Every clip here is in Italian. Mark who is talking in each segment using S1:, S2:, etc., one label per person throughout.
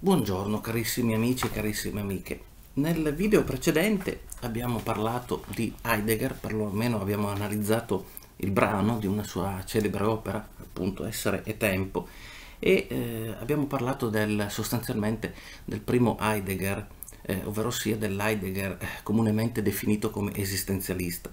S1: Buongiorno carissimi amici e carissime amiche. Nel video precedente abbiamo parlato di Heidegger, perlomeno abbiamo analizzato il brano di una sua celebre opera, appunto Essere e Tempo, e eh, abbiamo parlato del, sostanzialmente del primo Heidegger, eh, ovvero sia dell'Heidegger eh, comunemente definito come esistenzialista.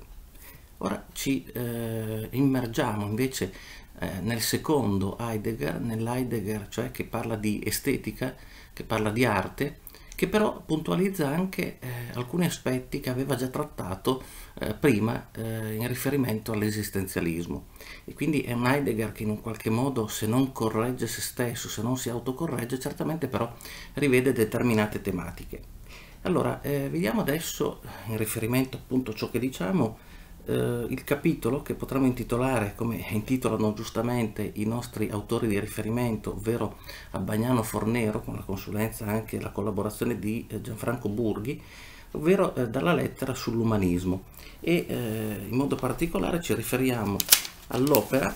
S1: Ora ci eh, immergiamo invece eh, nel secondo Heidegger, nell'Heidegger cioè che parla di estetica, che parla di arte, che però puntualizza anche eh, alcuni aspetti che aveva già trattato eh, prima eh, in riferimento all'esistenzialismo. E quindi è un Heidegger che in un qualche modo, se non corregge se stesso, se non si autocorregge, certamente però rivede determinate tematiche. Allora, eh, vediamo adesso, in riferimento appunto a ciò che diciamo, eh, il capitolo che potremmo intitolare, come intitolano giustamente i nostri autori di riferimento, ovvero Abbagnano Fornero, con la consulenza e anche la collaborazione di eh, Gianfranco Burghi, ovvero eh, dalla lettera sull'umanismo e eh, in modo particolare ci riferiamo all'opera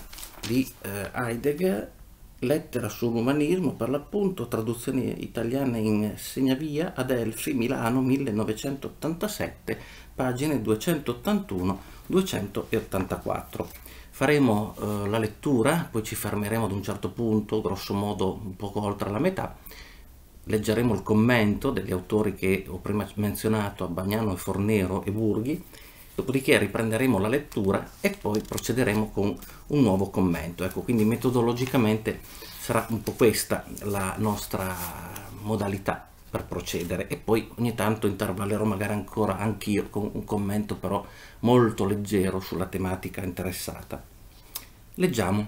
S1: di eh, Heidegger Lettera sull'umanismo, per l'appunto, traduzione italiana in Segnavia, Adelphi, Milano 1987, pagine 281 284. Faremo eh, la lettura, poi ci fermeremo ad un certo punto, grosso modo un poco oltre la metà, leggeremo il commento degli autori che ho prima menzionato, Bagnano e Fornero e Burghi, dopodiché riprenderemo la lettura e poi procederemo con un nuovo commento. Ecco, quindi metodologicamente sarà un po' questa la nostra modalità per procedere e poi ogni tanto intervallerò magari ancora anch'io con un commento però molto leggero sulla tematica interessata. Leggiamo.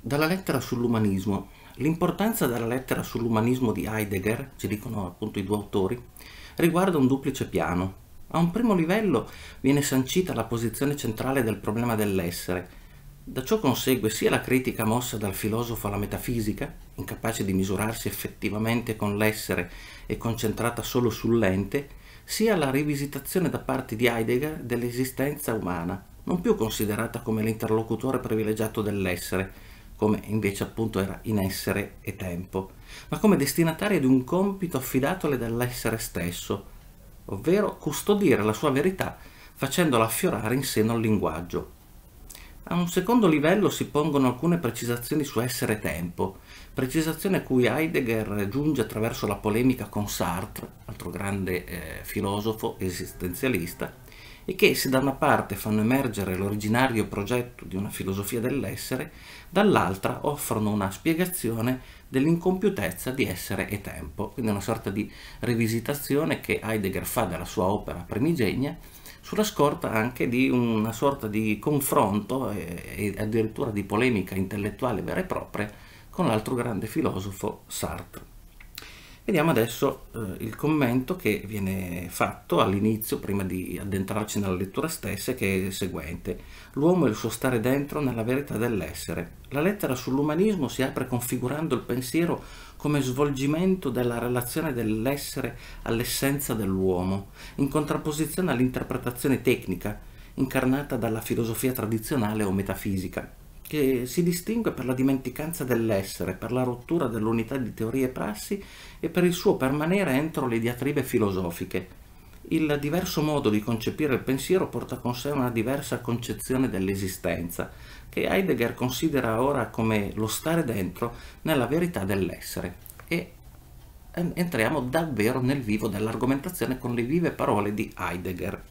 S1: Dalla lettera sull'umanismo. L'importanza della lettera sull'umanismo di Heidegger, ci dicono appunto i due autori, riguarda un duplice piano. A un primo livello viene sancita la posizione centrale del problema dell'essere, da ciò consegue sia la critica mossa dal filosofo alla metafisica, incapace di misurarsi effettivamente con l'essere e concentrata solo sull'ente, sia la rivisitazione da parte di Heidegger dell'esistenza umana, non più considerata come l'interlocutore privilegiato dell'essere, come invece appunto era in essere e tempo, ma come destinataria di un compito affidatole dall'essere stesso, ovvero custodire la sua verità facendola affiorare in seno al linguaggio, a un secondo livello si pongono alcune precisazioni su essere e tempo, precisazione cui Heidegger giunge attraverso la polemica con Sartre, altro grande eh, filosofo esistenzialista, e che se da una parte fanno emergere l'originario progetto di una filosofia dell'essere, dall'altra offrono una spiegazione dell'incompiutezza di essere e tempo, quindi una sorta di rivisitazione che Heidegger fa della sua opera primigenia sulla scorta anche di una sorta di confronto e, e addirittura di polemica intellettuale vera e propria con l'altro grande filosofo Sartre. Vediamo adesso eh, il commento che viene fatto all'inizio, prima di addentrarci nella lettura stessa, che è il seguente. L'uomo e il suo stare dentro nella verità dell'essere. La lettera sull'umanismo si apre configurando il pensiero come svolgimento della relazione dell'essere all'essenza dell'uomo, in contrapposizione all'interpretazione tecnica incarnata dalla filosofia tradizionale o metafisica che si distingue per la dimenticanza dell'essere, per la rottura dell'unità di teorie e prassi e per il suo permanere entro le diatribe filosofiche. Il diverso modo di concepire il pensiero porta con sé una diversa concezione dell'esistenza, che Heidegger considera ora come lo stare dentro nella verità dell'essere. E ehm, entriamo davvero nel vivo dell'argomentazione con le vive parole di Heidegger.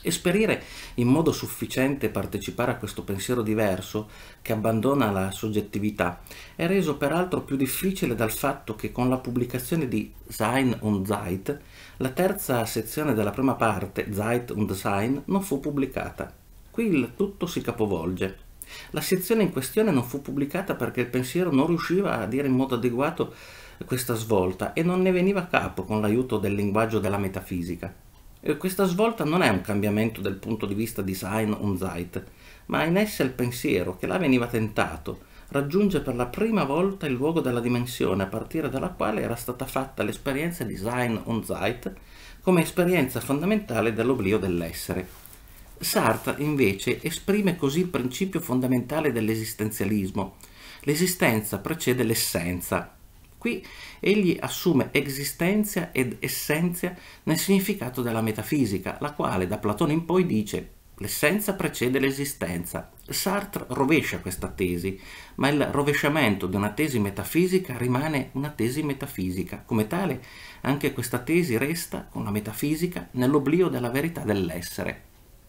S1: Esperire in modo sufficiente partecipare a questo pensiero diverso che abbandona la soggettività è reso peraltro più difficile dal fatto che con la pubblicazione di Sein und Zeit la terza sezione della prima parte, Zeit und Sein, non fu pubblicata. Qui il tutto si capovolge. La sezione in questione non fu pubblicata perché il pensiero non riusciva a dire in modo adeguato questa svolta e non ne veniva a capo con l'aiuto del linguaggio della metafisica. Eh, questa svolta non è un cambiamento del punto di vista design on Zeit, ma è in essa il pensiero che là veniva tentato, raggiunge per la prima volta il luogo della dimensione a partire dalla quale era stata fatta l'esperienza design on Zeit come esperienza fondamentale dell'oblio dell'essere. Sartre invece esprime così il principio fondamentale dell'esistenzialismo. L'esistenza precede l'essenza, Qui egli assume esistenza ed essenza nel significato della metafisica, la quale da Platone in poi dice l'essenza precede l'esistenza. Sartre rovescia questa tesi, ma il rovesciamento di una tesi metafisica rimane una tesi metafisica. Come tale, anche questa tesi resta, con la metafisica, nell'oblio della verità dell'essere.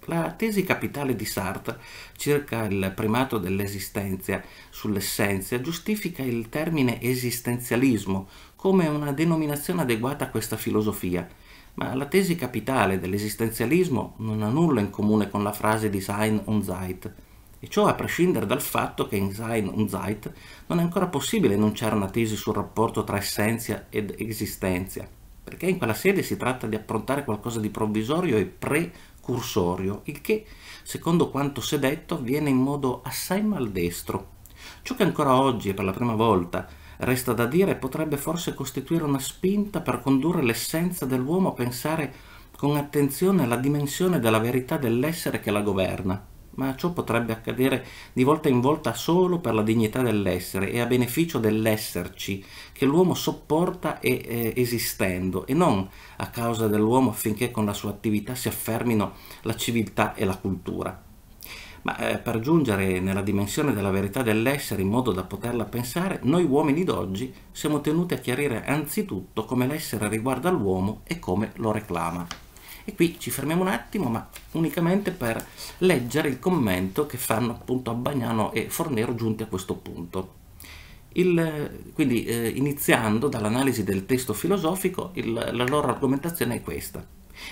S1: La tesi capitale di Sartre circa il primato dell'esistenza sull'essenza giustifica il termine esistenzialismo come una denominazione adeguata a questa filosofia, ma la tesi capitale dell'esistenzialismo non ha nulla in comune con la frase di Sein und Zeit, e ciò a prescindere dal fatto che in Sein und Zeit non è ancora possibile enunciare una tesi sul rapporto tra essenza ed esistenza, perché in quella sede si tratta di approntare qualcosa di provvisorio e pre- cursorio, il che, secondo quanto si è detto, avviene in modo assai maldestro. Ciò che ancora oggi, e per la prima volta, resta da dire potrebbe forse costituire una spinta per condurre l'essenza dell'uomo a pensare con attenzione alla dimensione della verità dell'essere che la governa ma ciò potrebbe accadere di volta in volta solo per la dignità dell'essere e a beneficio dell'esserci che l'uomo sopporta e, eh, esistendo e non a causa dell'uomo affinché con la sua attività si affermino la civiltà e la cultura. Ma eh, per giungere nella dimensione della verità dell'essere in modo da poterla pensare, noi uomini d'oggi siamo tenuti a chiarire anzitutto come l'essere riguarda l'uomo e come lo reclama. E qui ci fermiamo un attimo, ma unicamente per leggere il commento che fanno appunto Abbagnano e Fornero giunti a questo punto. Il, quindi eh, iniziando dall'analisi del testo filosofico, il, la loro argomentazione è questa.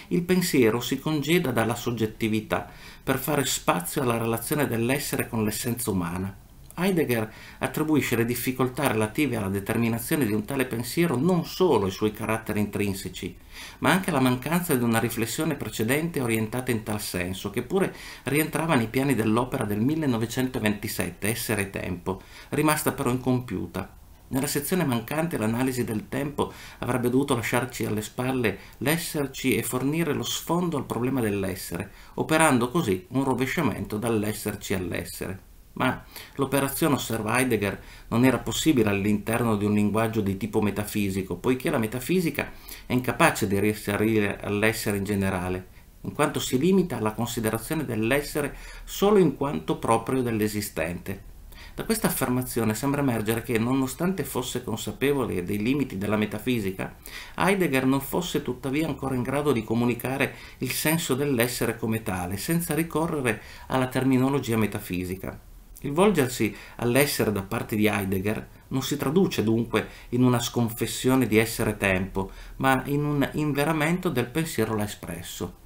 S1: Il pensiero si congeda dalla soggettività per fare spazio alla relazione dell'essere con l'essenza umana Heidegger attribuisce le difficoltà relative alla determinazione di un tale pensiero non solo ai suoi caratteri intrinseci, ma anche alla mancanza di una riflessione precedente orientata in tal senso, che pure rientrava nei piani dell'opera del 1927, Essere e Tempo, rimasta però incompiuta. Nella sezione mancante l'analisi del tempo avrebbe dovuto lasciarci alle spalle l'esserci e fornire lo sfondo al problema dell'essere, operando così un rovesciamento dall'esserci all'essere. Ma l'operazione, osserva Heidegger, non era possibile all'interno di un linguaggio di tipo metafisico, poiché la metafisica è incapace di riferire all'essere in generale, in quanto si limita alla considerazione dell'essere solo in quanto proprio dell'esistente. Da questa affermazione sembra emergere che, nonostante fosse consapevole dei limiti della metafisica, Heidegger non fosse tuttavia ancora in grado di comunicare il senso dell'essere come tale, senza ricorrere alla terminologia metafisica. Il volgersi all'essere da parte di Heidegger non si traduce dunque in una sconfessione di essere tempo, ma in un inveramento del pensiero là espresso.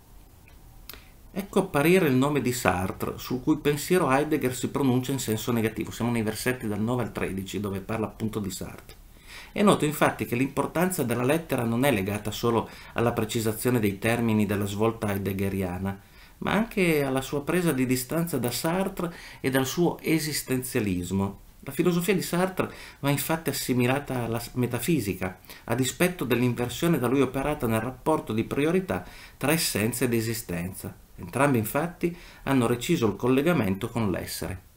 S1: Ecco apparire il nome di Sartre, sul cui pensiero Heidegger si pronuncia in senso negativo. Siamo nei versetti dal 9 al 13, dove parla appunto di Sartre. È noto infatti che l'importanza della lettera non è legata solo alla precisazione dei termini della svolta heideggeriana, ma anche alla sua presa di distanza da Sartre e dal suo esistenzialismo. La filosofia di Sartre va infatti assimilata alla metafisica, a dispetto dell'inversione da lui operata nel rapporto di priorità tra essenza ed esistenza. Entrambi infatti hanno reciso il collegamento con l'essere.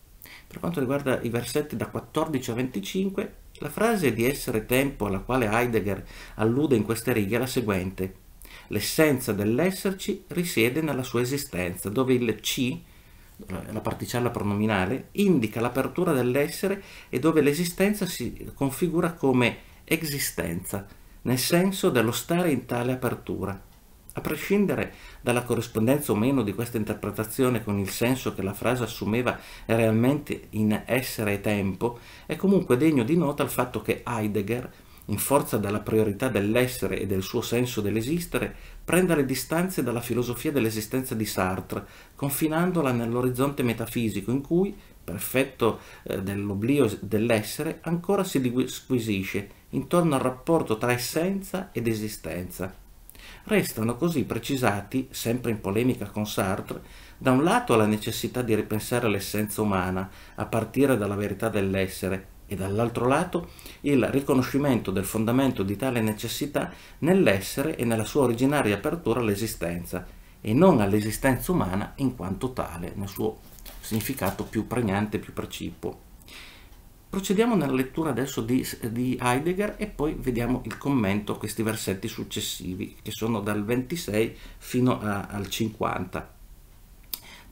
S1: Per quanto riguarda i versetti da 14 a 25, la frase di essere tempo alla quale Heidegger allude in queste righe è la seguente. L'essenza dell'esserci risiede nella sua esistenza, dove il ci, eh, la particella pronominale, indica l'apertura dell'essere e dove l'esistenza si configura come esistenza, nel senso dello stare in tale apertura. A prescindere dalla corrispondenza o meno di questa interpretazione con il senso che la frase assumeva realmente in essere e tempo, è comunque degno di nota il fatto che Heidegger in forza della priorità dell'essere e del suo senso dell'esistere, prenda le distanze dalla filosofia dell'esistenza di Sartre, confinandola nell'orizzonte metafisico in cui, per effetto eh, dell'oblio dell'essere, ancora si disquisisce intorno al rapporto tra essenza ed esistenza. Restano così precisati, sempre in polemica con Sartre, da un lato la necessità di ripensare l'essenza umana, a partire dalla verità dell'essere, e dall'altro lato il riconoscimento del fondamento di tale necessità nell'essere e nella sua originaria apertura all'esistenza e non all'esistenza umana in quanto tale, nel suo significato più pregnante, più precipuo. Procediamo nella lettura adesso di, di Heidegger e poi vediamo il commento a questi versetti successivi, che sono dal 26 fino a, al 50.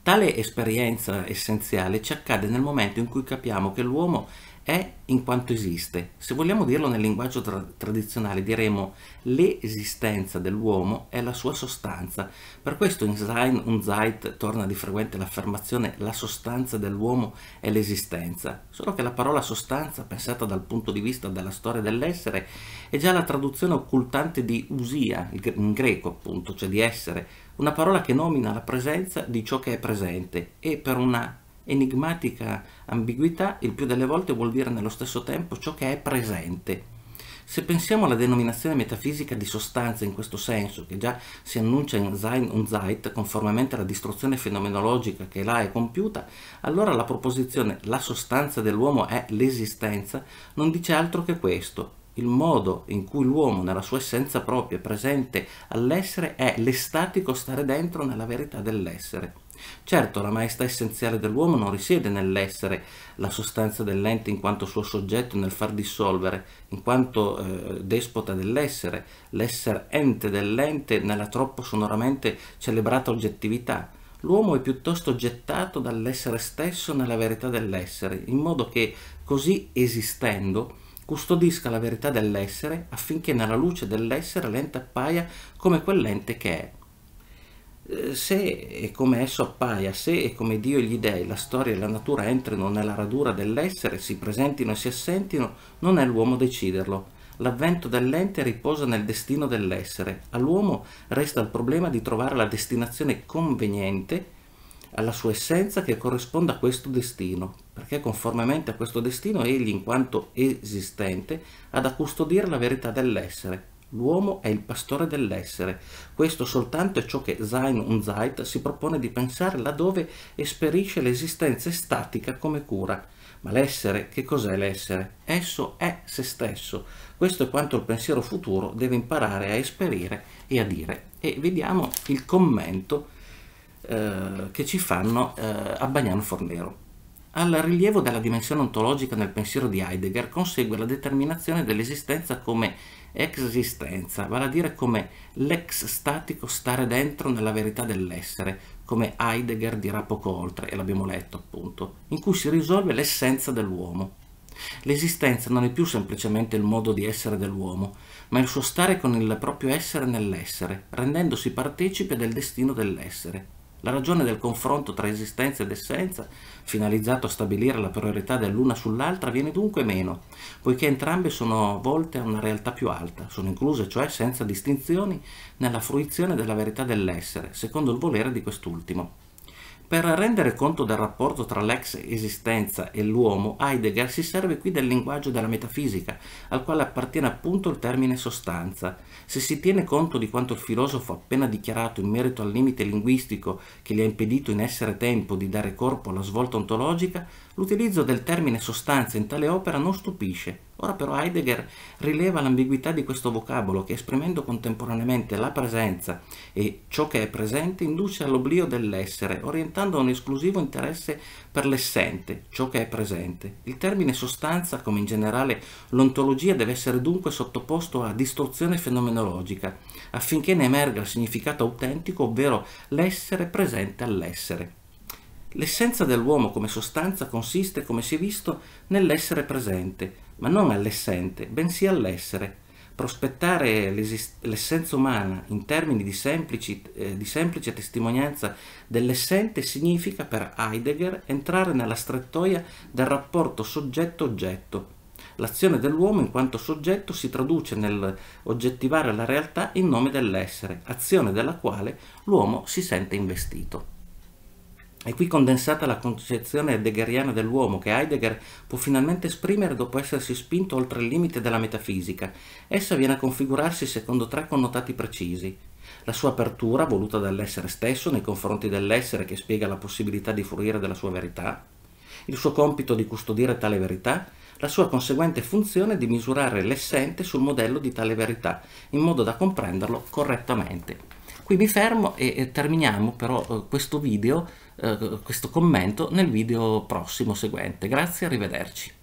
S1: Tale esperienza essenziale ci accade nel momento in cui capiamo che l'uomo è in quanto esiste. Se vogliamo dirlo nel linguaggio tra- tradizionale diremo l'esistenza dell'uomo è la sua sostanza. Per questo in Sein und Zeit torna di frequente l'affermazione la sostanza dell'uomo è l'esistenza, solo che la parola sostanza, pensata dal punto di vista della storia dell'essere, è già la traduzione occultante di usia, in greco appunto, cioè di essere, una parola che nomina la presenza di ciò che è presente e per una enigmatica ambiguità il più delle volte vuol dire nello stesso tempo ciò che è presente. Se pensiamo alla denominazione metafisica di sostanza in questo senso, che già si annuncia in Sein und Zeit conformemente alla distruzione fenomenologica che là è compiuta, allora la proposizione la sostanza dell'uomo è l'esistenza non dice altro che questo, il modo in cui l'uomo nella sua essenza propria è presente all'essere è l'estatico stare dentro nella verità dell'essere. Certo, la maestà essenziale dell'uomo non risiede nell'essere la sostanza dell'ente in quanto suo soggetto nel far dissolvere, in quanto eh, despota dell'essere, l'essere ente dell'ente nella troppo sonoramente celebrata oggettività. L'uomo è piuttosto gettato dall'essere stesso nella verità dell'essere, in modo che, così esistendo, custodisca la verità dell'essere affinché nella luce dell'essere l'ente appaia come quell'ente che è. Eh, se e come esso appaia, se e come Dio e gli dèi, la storia e la natura entrano nella radura dell'essere, si presentino e si assentino, non è l'uomo deciderlo. L'avvento dell'ente riposa nel destino dell'essere. All'uomo resta il problema di trovare la destinazione conveniente alla sua essenza che corrisponda a questo destino, perché conformemente a questo destino egli, in quanto esistente, ha da custodire la verità dell'essere, L'uomo è il pastore dell'essere. Questo soltanto è ciò che Sein und Zeit si propone di pensare laddove esperisce l'esistenza statica come cura. Ma l'essere, che cos'è l'essere? Esso è se stesso. Questo è quanto il pensiero futuro deve imparare a esperire e a dire. E vediamo il commento eh, che ci fanno eh, a Bagnano Fornero. Al rilievo della dimensione ontologica nel pensiero di Heidegger consegue la determinazione dell'esistenza come ex esistenza, vale a dire come l'ex statico stare dentro nella verità dell'essere, come Heidegger dirà poco oltre, e l'abbiamo letto appunto, in cui si risolve l'essenza dell'uomo. L'esistenza non è più semplicemente il modo di essere dell'uomo, ma il suo stare con il proprio essere nell'essere, rendendosi partecipe del destino dell'essere, la ragione del confronto tra esistenza ed essenza, finalizzato a stabilire la priorità dell'una sull'altra, viene dunque meno, poiché entrambe sono volte a una realtà più alta, sono incluse cioè senza distinzioni nella fruizione della verità dell'essere, secondo il volere di quest'ultimo. Per rendere conto del rapporto tra l'ex esistenza e l'uomo, Heidegger si serve qui del linguaggio della metafisica, al quale appartiene appunto il termine sostanza. Se si tiene conto di quanto il filosofo ha appena dichiarato in merito al limite linguistico che gli ha impedito in essere tempo di dare corpo alla svolta ontologica, L'utilizzo del termine sostanza in tale opera non stupisce, ora però Heidegger rileva l'ambiguità di questo vocabolo che esprimendo contemporaneamente la presenza e ciò che è presente induce all'oblio dell'essere, orientando a un esclusivo interesse per l'essente, ciò che è presente. Il termine sostanza, come in generale l'ontologia, deve essere dunque sottoposto a distorsione fenomenologica, affinché ne emerga il significato autentico, ovvero l'essere presente all'essere. L'essenza dell'uomo come sostanza consiste, come si è visto, nell'essere presente, ma non all'essente, bensì all'essere. Prospettare l'essenza umana in termini di, semplici, eh, di semplice testimonianza dell'essente significa per Heidegger entrare nella strettoia del rapporto soggetto-oggetto. L'azione dell'uomo in quanto soggetto si traduce nell'oggettivare la realtà in nome dell'essere, azione della quale l'uomo si sente investito. È qui condensata la concezione heideggeriana dell'uomo che Heidegger può finalmente esprimere dopo essersi spinto oltre il limite della metafisica. Essa viene a configurarsi secondo tre connotati precisi. La sua apertura, voluta dall'essere stesso nei confronti dell'essere che spiega la possibilità di fruire della sua verità, il suo compito di custodire tale verità, la sua conseguente funzione di misurare l'essente sul modello di tale verità, in modo da comprenderlo correttamente. Qui mi fermo e terminiamo però eh, questo video eh, questo commento nel video prossimo seguente. Grazie, arrivederci.